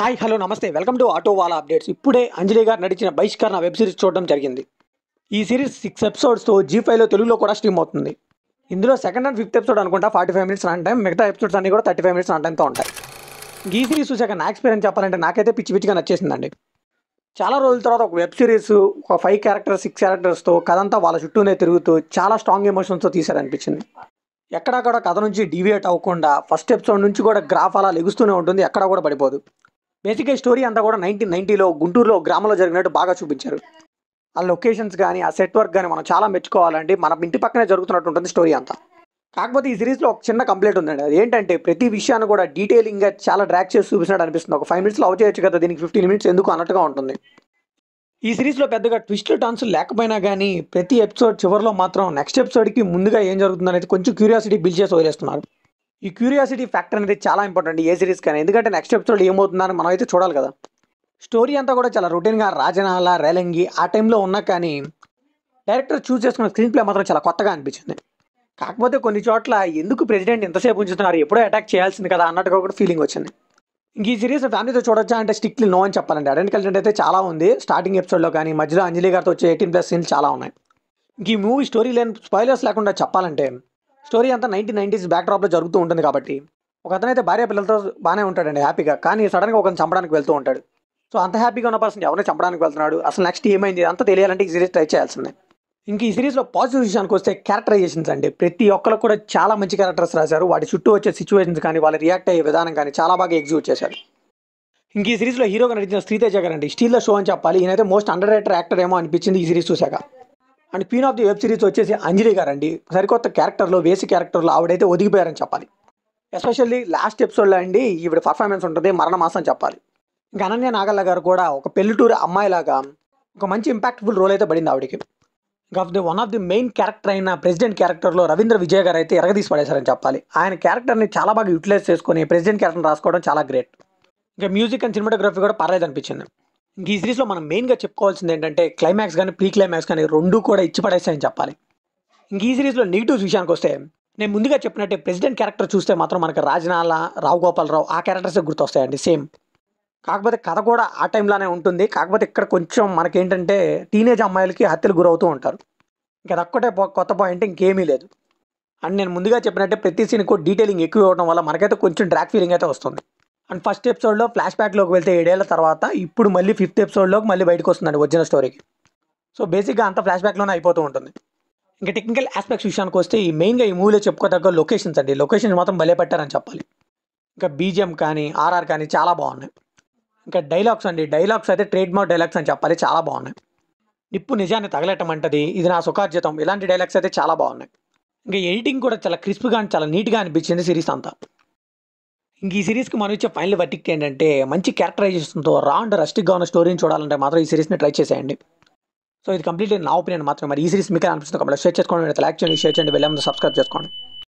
hi hello నమస్తే welcome to auto వాలా updates ఇప్పుడే అంజలి గారు నడిచిన బహిష్కరణ వెబ్ సిరీస్ చూడడం జరిగింది ఈ సిరీస్ సిక్స్ ఎపిసోడ్స్తో జీ ఫైవ్లో తెలుగులో కూడా స్ట్రీమ్ అవుతుంది ఇందులో సెకండ్ అండ్ ఫిఫ్త్ ఎపిసోడ్ అనుకుంటా forty five minutes run time మిగతా ఎపిసోడ్స్ అన్ని కూడా థర్టీ ఫైవ్ మినిట్స్ రన్ టైంతో ఉంటాయి ఈ సిరీస్ చూసాక నా ఎక్స్పీరియన్స్ చెప్పాలంటే నాకైతే పిచ్చి పిచ్చిగా నచ్చేసిందండి చాలా రోజుల తర్వాత ఒక వెబ్ సిరీస్ ఒక ఫైవ్ క్యారెక్టర్స్ సిక్స్ క్యారెక్టర్స్తో కథంతా వాళ్ళ చుట్టూనే తిరుగుతూ చాలా స్ట్రాంగ్ ఎమోషన్స్తో తీశారనిపించింది ఎక్కడా కూడా కథ నుంచి డివియేట్ అవ్వకుండా ఫస్ట్ ఎపిసోడ్ నుంచి కూడా గ్రాఫ్ అలా లెగుస్తూనే ఉంటుంది ఎక్కడా కూడా పడిపోదు బేసిక్గా స్టోరీ అంతా కూడా నైన్టీన్ నైన్టీలో గుంటూరులో గ్రామంలో జరిగినట్టు బాగా చూపించారు ఆ లొకేషన్స్ కానీ ఆ సెట్ వర్క్ కానీ మనం చాలా మెచ్చుకోవాలండి మన ఇంటి పక్కనే జరుగుతున్నట్టు ఉంటుంది స్టోరీ అంతా కాకపోతే ఈ సిరీస్లో ఒక చిన్న కంప్లైంట్ ఉందండి అది ఏంటంటే ప్రతి విషయాన్ని కూడా డీటెయిలింగ్గా చాలా డ్రాక్ చేసి చూపిస్తున్నట్టు అనిపిస్తుంది ఒక ఫైవ్ మినిట్స్లో అవ్ చేయొచ్చు కదా దీనికి ఫిఫ్టీన్ మినిట్స్ ఎందుకు అన్నట్టుగా ఉంటుంది ఈ సిరీస్లో పెద్దగా ట్విస్ట్ టర్న్స్ లేకపోయినా కానీ ప్రతి ఎపిసోడ్ చివరిలో మాత్రం నెక్స్ట్ ఎపిసోడ్కి ముందుగా ఏం జరుగుతుందనేది కొంచెం క్యూరియాసిటీ బిల్డ్ చేసి వదిలేస్తున్నారు ఈ క్యూరియాసిటీ ఫ్యాక్టర్ అనేది చాలా ఇంపార్టెంట్ ఏ సిరీస్ కానీ ఎందుకంటే నెక్స్ట్ ఎపిసోడ్ ఏమవుతుందని మనం అయితే చూడాలి కదా స్టోరీ అంతా కూడా చాలా రొటీన్గా రాజనాల రేలంగి ఆ టైంలో ఉన్నా కానీ డైరెక్టర్ చూస్ చేసుకున్న స్క్రీన్ ప్లే మాత్రం చాలా కొత్తగా అనిపించింది కాకపోతే కొన్ని చోట్ల ఎందుకు ప్రెసిడెంట్ ఎంతసేపు ఉంచుతున్నారు ఎప్పుడో అటాక్ చేయాల్సింది కదా అన్నట్టుగా కూడా ఫీలింగ్ వచ్చింది ఇంక ఈ సిరీస్ ఫ్యామిలీతో చూడొచ్చా అంటే స్టిక్లీ నో అని చెప్పాలండి అడెంట్ కంటెంట్ అయితే చాలా ఉంది స్టార్టింగ్ ఎపిసోడ్లో కానీ మధ్యలో అంజలి గారితో వచ్చే ఎయిటీన్ ప్లస్ సీన్స్ చాలా ఉన్నాయి ఇంక ఈ మూవీ స్టోరీ లేని స్పాయిలర్స్ లేకుండా చెప్పాలంటే స్టోరీ అంతా నైన్టీన్ నైన్టీస్ బ్యాక్డ్రాప్లో జరుగుతూ ఉంటుంది కాబట్టి ఒక అతనైతే భార్య పిల్లలతో బాగానే ఉంటాడండి హ్యాపీగా కానీ సడన్గా ఒకరిని చంపడానికి వెళ్తూ ఉంటాడు సో అంత హ్యాపీగా ఉన్న పర్సన్ ఎవరిని చంపడానికి వెళ్తున్నాడు అసలు నెక్స్ట్ ఏమైంది అంత తెలియాలంటే ఈ సిరీస్ ట్రై చేయాల్సిందే ఇంక ఈ సిరీస్లో పాజిటివ్ విషయానికి వస్తే క్యారెక్టరైజేషన్స్ అండి ప్రతి ఒక్కరు కూడా చాలా మంచి క్యారెక్టర్స్ రాశారు వాటి చుట్టూ వచ్చే సిచ్యువేషన్స్ కానీ వాళ్ళు రియాక్ట్ అయ్యే విధానం కానీ చాలా బాగా ఎగ్జిక్యూట్ చేశారు ఇంక ఈ సిరీస్లో హీరోగా నడిచిన శ్రీతేజ గారు అండి స్టీల్ షో అని చెప్పాలి ఈయనైతే మోస్ట్ అండర్ రేటర్ యాక్టర్ ఏమో అనిపించింది ఈ సిరీస్ చూశాక and queen of the web series వచ్చేసి అంజలి గారండి సరికొత్త క్యారెక్టర్లో వేసి క్యారెక్టర్లో ఆవిడైతే ఒదిగిపోయారని చెప్పాలి ఎస్పెషల్లీ లాస్ట్ ఎపిసోడ్లో అండి ఈవిడ పర్ఫార్మెన్స్ ఉంటుంది మరణమాసం చెప్పాలి గణన్య నాగల్ల గారు కూడా ఒక పెళ్లిటూరు అమ్మాయిలాగా ఒక మంచి ఇంపాక్ట్ఫుల్ రోల్ అయితే పడింది ఆవిడకి ఇంకా the one of the main character అయిన ప్రెసిడెంట్ క్యారెక్టర్లో రవీంద్ర విజయ్ గారు అయితే ఎరగదీసి పడేశారని చెప్పాలి ఆయన క్యారెక్టర్ని చాలా బాగా యూటిలైజ్ చేసుకొని ప్రెసిడెంట్ క్యారెక్టర్ రాసుకోవడం చాలా గ్రేట్ ఇంకా మ్యూజిక్ అండ్ సినిమాటోగ్రఫీ కూడా పర్లేదు అనిపించింది ఈ సిరీస్లో మనం మెయిన్గా చెప్పుకోవాల్సింది ఏంటంటే క్లైమాక్స్ కానీ ప్రీ క్లైమాక్స్ కానీ రెండు కూడా ఇచ్చి పడేస్తాయని చెప్పాలి ఇంక ఈ సిరీస్లో నెగిటివ్స్ విషయానికి వస్తే నేను ముందుగా చెప్పినట్టే ప్రెసిడెంట్ క్యారెక్టర్ చూస్తే మాత్రం మనకి రాజనాల రావు గోపాలరావు ఆ క్యారెక్టర్స్ గుర్తొస్తాయండి సేమ్ కాకపోతే కథ కూడా ఆ టైంలోనే ఉంటుంది కాకపోతే ఇక్కడ కొంచెం మనకేంటంటే టీనేజ్ అమ్మాయిలకి హత్యలు గురవుతూ ఉంటారు ఇంకా అదొక్కటే కొత్త పాయింట్ ఇంకేమీ లేదు అండ్ నేను ముందుగా చెప్పినట్టే ప్రతి సీన్కు డీటెయిలింగ్ ఎక్కువ ఇవ్వడం వల్ల మనకైతే కొంచెం డ్రాక్ ఫీలింగ్ అయితే వస్తుంది అండ్ ఫస్ట్ ఎపిసోడ్లో ఫ్లాష్ బ్యాక్లోకి వెళ్తే ఏడేళ్ల తర్వాత ఇప్పుడు మళ్ళీ ఫిఫ్త్ ఎపిసోడ్లోకి మళ్ళీ బయటకు వస్తుందండి ఒరిజినల్ స్టోరీకి సో బేసిక్గా అంత ఫ్లాష్ బ్యాక్లోనే అయిపోతూ ఉంటుంది ఇంకా టెక్నికల్ ఆస్పెక్ట్స్ విషయానికి వస్తే ఈ మెయిన్గా ఈ మూవీలో చెప్పుకోదగ్గ లొకేషన్స్ అండి లొకేషన్స్ మాత్రం భలే పెట్టారని చెప్పాలి ఇంకా బీజిఎం కానీ ఆర్ఆర్ కానీ చాలా బాగున్నాయి ఇంకా డైలాగ్స్ అండి డైలాగ్స్ అయితే ట్రేడ్ మార్క్ డైలాగ్స్ అని చెప్పాలి చాలా బాగున్నాయి నిప్పు నిజాన్ని అంటది ఇది నా సుఖార్జితం ఇలాంటి డైలాగ్స్ అయితే చాలా బాగున్నాయి ఇంకా ఎడిటింగ్ కూడా చాలా క్రిస్ప్గా చాలా నీట్గా అనిపించింది సిరీస్ అంతా ఇంక ఈ సిరీస్కి మనం ఇచ్చే ఫైనల్ వర్టిక్ ఏంటంటే మంచి క్యారెక్టరైజేషన్తో రాండ్ రస్టిక్గా ఉన్న స్టోరీని చూడాలంటే మాత్రం ఈ సిరీస్ని ట్రై చేసేయండి సో ఇది కంప్లీట్లీ నా ఒపీనియన్ మాత్రం మరి ఈ సిరీస్ మీకు అనిపిస్తుంది కాబట్టి షేర్ చేసుకోండి లైక్ చేయండి షేర్ చేయండి వెళ్ళే ముందు సబ్స్క్రైబ్ చేసుకోండి